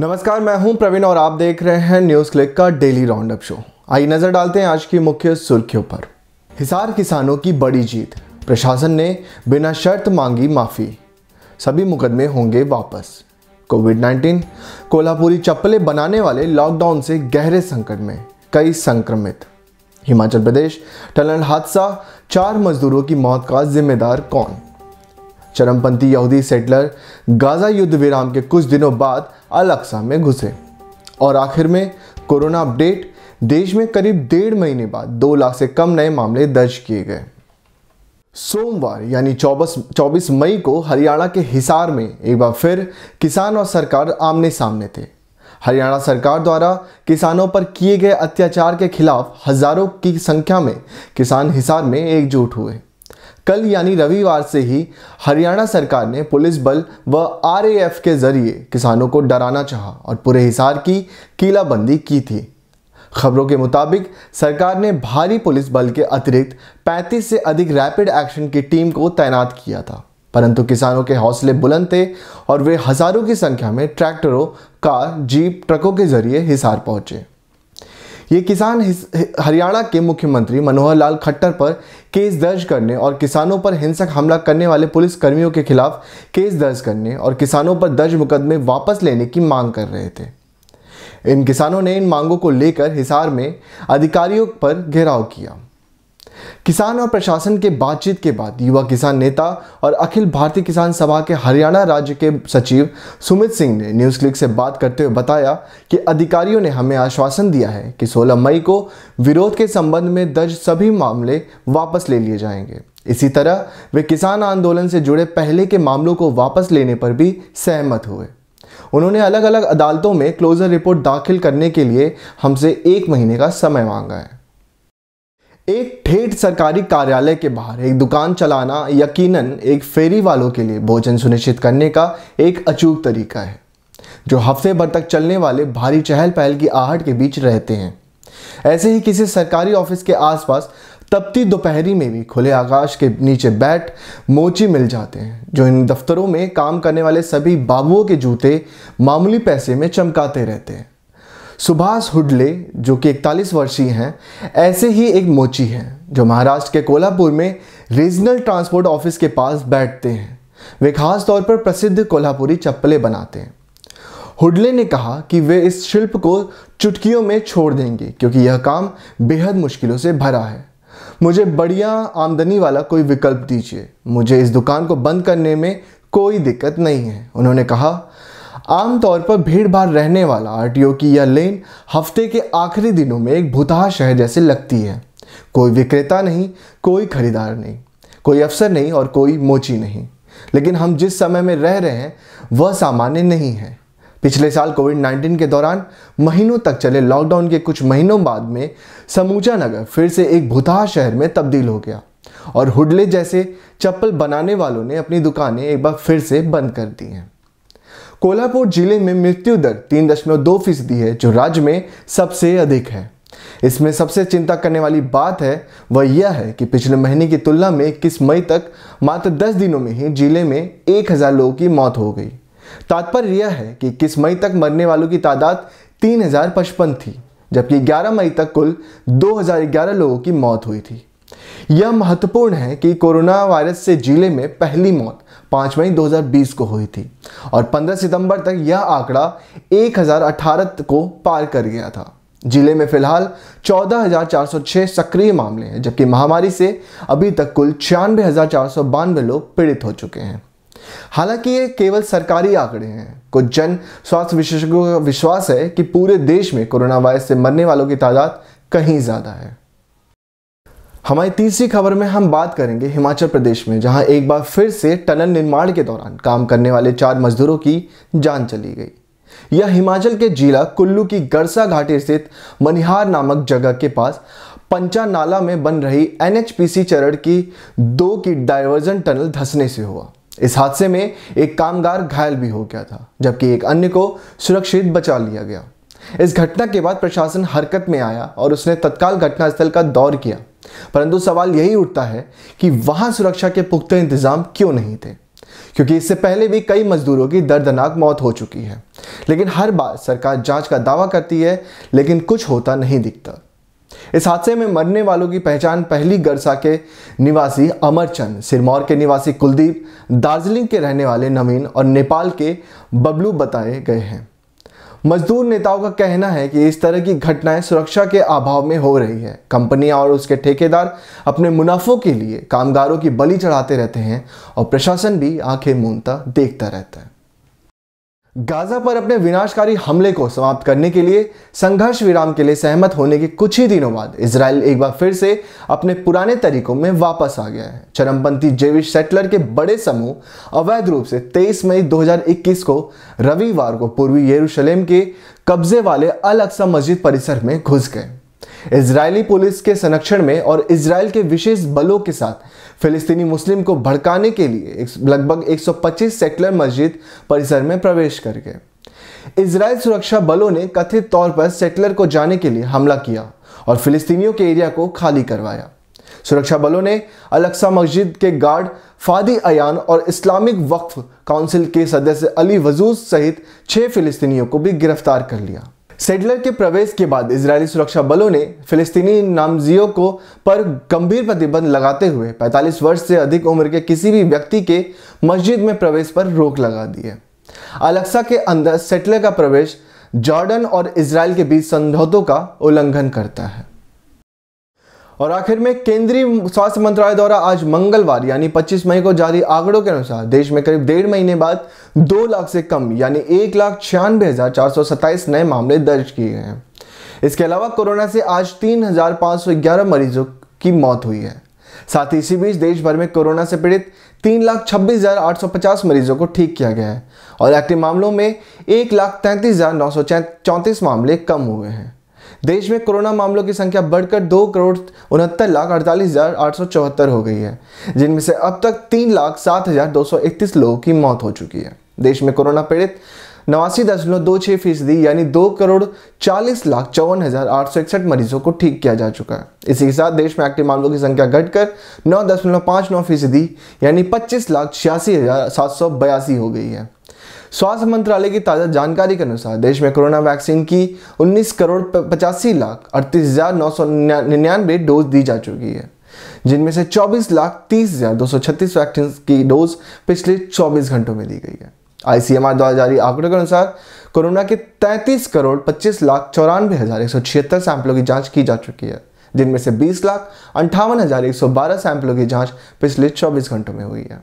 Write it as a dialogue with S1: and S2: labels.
S1: नमस्कार मैं हूं प्रवीण और आप देख रहे हैं न्यूज क्लिक का डेली राउंड अप शो आई नजर डालते हैं आज की मुख्य सुर्खियों पर हिसार किसानों की बड़ी जीत प्रशासन ने बिना शर्त मांगी माफी सभी मुकदमे होंगे वापस कोविड 19 कोल्हापुरी चप्पलें बनाने वाले लॉकडाउन से गहरे संकट में कई संक्रमित हिमाचल प्रदेश टनल हादसा चार मजदूरों की मौत का जिम्मेदार कौन चरमपंथी यहूदी सेटलर गाज़ा युद्ध विराम के कुछ दिनों बाद अल अक्सा में घुसे और आखिर में कोरोना अपडेट देश में करीब डेढ़ महीने बाद दो लाख से कम नए मामले दर्ज किए गए सोमवार यानी 24 24 मई को हरियाणा के हिसार में एक बार फिर किसान और सरकार आमने सामने थे हरियाणा सरकार द्वारा किसानों पर किए गए अत्याचार के खिलाफ हजारों की संख्या में किसान हिसार में एकजुट हुए कल यानी रविवार से ही हरियाणा सरकार ने पुलिस बल व आरएएफ के जरिए किसानों को डराना चाहा और पूरे हिसार की कीलाबंदी की थी खबरों के मुताबिक सरकार ने भारी पुलिस बल के अतिरिक्त 35 से अधिक रैपिड एक्शन की टीम को तैनात किया था परंतु किसानों के हौसले बुलंद थे और वे हज़ारों की संख्या में ट्रैक्टरों कार जीप ट्रकों के जरिए हिसार पहुंचे ये किसान हरियाणा के मुख्यमंत्री मनोहर लाल खट्टर पर केस दर्ज करने और किसानों पर हिंसक हमला करने वाले पुलिस कर्मियों के खिलाफ केस दर्ज करने और किसानों पर दर्ज मुकदमे वापस लेने की मांग कर रहे थे इन किसानों ने इन मांगों को लेकर हिसार में अधिकारियों पर घेराव किया किसान और प्रशासन के बातचीत के बाद युवा किसान नेता और अखिल भारतीय किसान सभा के हरियाणा राज्य के सचिव सुमित सिंह ने न्यूज़ क्लिक से बात करते हुए बताया कि अधिकारियों ने हमें आश्वासन दिया है कि 16 मई को विरोध के संबंध में दर्ज सभी मामले वापस ले लिए जाएंगे इसी तरह वे किसान आंदोलन से जुड़े पहले के मामलों को वापस लेने पर भी सहमत हुए उन्होंने अलग अलग अदालतों में क्लोजर रिपोर्ट दाखिल करने के लिए हमसे एक महीने का समय मांगा है एक ठेठ सरकारी कार्यालय के बाहर एक दुकान चलाना यकीनन एक फेरी वालों के लिए भोजन सुनिश्चित करने का एक अचूक तरीका है जो हफ्ते भर तक चलने वाले भारी चहल पहल की आहट के बीच रहते हैं ऐसे ही किसी सरकारी ऑफिस के आसपास तपती दोपहरी में भी खुले आकाश के नीचे बैठ मोची मिल जाते हैं जो इन दफ्तरों में काम करने वाले सभी बाबुओं के जूते मामूली पैसे में चमकाते रहते हैं सुभाष हुडले जो कि इकतालीस वर्षीय हैं ऐसे ही एक मोची हैं जो महाराष्ट्र के कोल्हापुर में रीजनल ट्रांसपोर्ट ऑफिस के पास बैठते हैं वे खास तौर पर प्रसिद्ध कोल्हापुरी चप्पलें बनाते हैं हुडले ने कहा कि वे इस शिल्प को चुटकियों में छोड़ देंगे क्योंकि यह काम बेहद मुश्किलों से भरा है मुझे बढ़िया आमदनी वाला कोई विकल्प दीजिए मुझे इस दुकान को बंद करने में कोई दिक्कत नहीं है उन्होंने कहा आमतौर पर भीड़ भाड़ रहने वाला आर की यह लेन हफ्ते के आखिरी दिनों में एक भुतहा शहर जैसे लगती है कोई विक्रेता नहीं कोई खरीदार नहीं कोई अफसर नहीं और कोई मोची नहीं लेकिन हम जिस समय में रह रहे हैं वह सामान्य नहीं है पिछले साल कोविड 19 के दौरान महीनों तक चले लॉकडाउन के कुछ महीनों बाद में समूचा नगर फिर से एक भुतहा शहर में तब्दील हो गया और हुडले जैसे चप्पल बनाने वालों ने अपनी दुकानें एक बार फिर से बंद कर दी हैं कोल्हापुर जिले में मृत्यु दर तीन दशमलव दो फीसदी है जो राज्य में सबसे अधिक है इसमें सबसे चिंता करने वाली बात है वह यह है कि पिछले महीने की तुलना में इक्कीस मई तक मात्र 10 दिनों में ही जिले में एक हज़ार लोगों की मौत हो गई तात्पर्य यह है कि इक्कीस मई तक मरने वालों की तादाद तीन हज़ार पचपन थी जबकि 11 मई तक कुल 2011 लोगों की मौत हुई थी यह महत्वपूर्ण है कि कोरोना वायरस से जिले में पहली मौत 5 मई 2020 को हुई थी और 15 सितंबर तक यह आंकड़ा एक को पार कर गया था जिले में फिलहाल 14,406 सक्रिय मामले हैं जबकि महामारी से अभी तक कुल छियानवे लोग पीड़ित हो चुके हैं हालांकि ये केवल सरकारी आंकड़े हैं कुछ जन स्वास्थ्य विशेषज्ञों का विश्वास है कि पूरे देश में कोरोना वायरस से मरने वालों की तादाद कहीं ज़्यादा है हमारी तीसरी खबर में हम बात करेंगे हिमाचल प्रदेश में जहां एक बार फिर से टनल निर्माण के दौरान काम करने वाले चार मजदूरों की जान चली गई यह हिमाचल के जिला कुल्लू की गरसा घाटी स्थित मनिहार नामक जगह के पास पंचा नाला में बन रही एनएचपीसी चरण की दो की डाइवर्जन टनल धंसने से हुआ इस हादसे में एक कामगार घायल भी हो गया था जबकि एक अन्य को सुरक्षित बचा लिया गया इस घटना के बाद प्रशासन हरकत में आया और उसने तत्काल घटनास्थल का दौर किया परंतु सवाल यही उठता है कि वहां सुरक्षा के पुख्ता इंतजाम क्यों नहीं थे क्योंकि इससे पहले भी कई मजदूरों की दर्दनाक मौत हो चुकी है लेकिन हर बार सरकार जांच का दावा करती है लेकिन कुछ होता नहीं दिखता इस हादसे में मरने वालों की पहचान पहली गरसा के निवासी अमरचंद सिरमौर के निवासी कुलदीप दार्जिलिंग के रहने वाले नवीन और नेपाल के बबलू बताए गए हैं मजदूर नेताओं का कहना है कि इस तरह की घटनाएं सुरक्षा के अभाव में हो रही है कंपनियां और उसके ठेकेदार अपने मुनाफों के लिए कामगारों की बलि चढ़ाते रहते हैं और प्रशासन भी आंखें मूंदता देखता रहता है गाजा पर अपने विनाशकारी हमले को समाप्त करने के लिए संघर्ष विराम के लिए सहमत होने के कुछ ही दिनों बाद इसराइल एक बार फिर से अपने पुराने तरीकों में वापस आ गया है चरमपंथी जेविश सेटलर के बड़े समूह अवैध रूप से 23 मई 2021 को रविवार को पूर्वी यरूशलेम के कब्जे वाले अल अक्सा मस्जिद परिसर में घुस गए इसराइली पुलिस के संरक्षण में और इसराइल के विशेष बलों के साथ फिलिस्तीनी मुस्लिम को भड़काने के लिए लगभग 125 सेक्युलर मस्जिद परिसर में प्रवेश कर गए इसराइल सुरक्षा बलों ने कथित तौर पर सेटलर को जाने के लिए हमला किया और फिलिस्तीनियों के एरिया को खाली करवाया सुरक्षा बलों ने अलक्सा मस्जिद के गार्ड फादी अयान और इस्लामिक वक्फ काउंसिल के सदस्य अली वजूज सहित छह फिलिस्तीनियों को भी गिरफ्तार कर लिया सेडलर के प्रवेश के बाद इजरायली सुरक्षा बलों ने फिलिस्तीनी नामजियों को पर गंभीर प्रतिबंध लगाते हुए 45 वर्ष से अधिक उम्र के किसी भी व्यक्ति के मस्जिद में प्रवेश पर रोक लगा दी है अलक्सा के अंदर सेटलर का प्रवेश जॉर्डन और इसराइल के बीच समझौतों का उल्लंघन करता है और आखिर में केंद्रीय स्वास्थ्य मंत्रालय द्वारा आज मंगलवार यानी 25 मई को जारी आंकड़ों के अनुसार देश में करीब डेढ़ महीने बाद दो लाख से कम यानी एक लाख छियानवे हजार चार सौ सत्ताईस नए मामले दर्ज किए गए हैं इसके अलावा कोरोना से आज तीन हजार पांच सौ ग्यारह मरीजों की मौत हुई है साथ ही इसी बीच देश भर में कोरोना से पीड़ित तीन लाख छब्बीस हज़ार आठ सौ पचास मरीजों को ठीक किया गया है और एक्टिव मामलों में एक लाख तैंतीस हज़ार नौ सौ चौंतीस मामले कम हुए हैं देश में कोरोना मामलों की संख्या बढ़कर दो करोड़ उनहत्तर लाख अड़तालीस हज़ार आठ सौ चौहत्तर हो गई है जिनमें से अब तक तीन लाख सात हज़ार दो सौ इकतीस लोगों की मौत हो चुकी है देश में कोरोना पीड़ित नवासी दशमलव दो छः फीसदी यानी दो करोड़ चालीस लाख चौवन हज़ार आठ सौ इकसठ मरीजों को ठीक किया जा चुका है इसी के साथ देश में एक्टिव मामलों की संख्या घटकर नौ दशमलव पाँच नौ फीसदी यानी पच्चीस लाख छियासी हज़ार सात सौ बयासी हो गई है स्वास्थ्य मंत्रालय की ताज़ा जानकारी के अनुसार देश में कोरोना वैक्सीन की 19 करोड़ पचासी लाख अड़तीस हज़ार नौ सौ निन्यानवे डोज दी जा चुकी है जिनमें से 24 लाख तीस हज़ार दो सौ छत्तीस वैक्सीन की डोज पिछले 24 घंटों में दी गई है आईसीएमआर द्वारा जारी आंकड़ों के अनुसार कोरोना के 33 करोड़ 25 लाख चौरानवे हज़ार एक सौ छिहत्तर सैंपलों की जांच की जा चुकी है जिनमें से 20 लाख अंठावन हज़ार एक सौ बारह सैंपलों की जांच पिछले 24 घंटों में हुई है